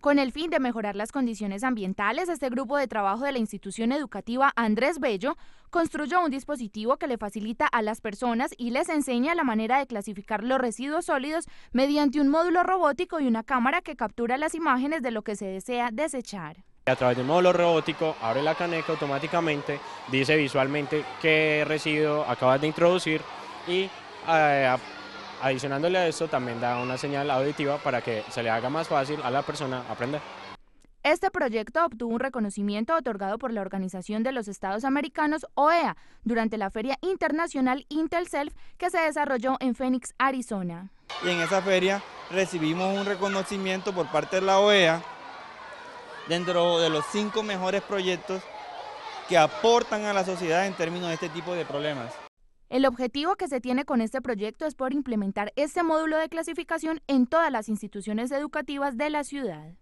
Con el fin de mejorar las condiciones ambientales, este grupo de trabajo de la institución educativa Andrés Bello construyó un dispositivo que le facilita a las personas y les enseña la manera de clasificar los residuos sólidos mediante un módulo robótico y una cámara que captura las imágenes de lo que se desea desechar. A través de un módulo robótico abre la caneca automáticamente, dice visualmente qué residuo acabas de introducir y eh, Adicionándole a eso también da una señal auditiva para que se le haga más fácil a la persona aprender. Este proyecto obtuvo un reconocimiento otorgado por la Organización de los Estados Americanos, OEA, durante la Feria Internacional Intel Self que se desarrolló en Phoenix, Arizona. Y en esa feria recibimos un reconocimiento por parte de la OEA dentro de los cinco mejores proyectos que aportan a la sociedad en términos de este tipo de problemas. El objetivo que se tiene con este proyecto es por implementar este módulo de clasificación en todas las instituciones educativas de la ciudad.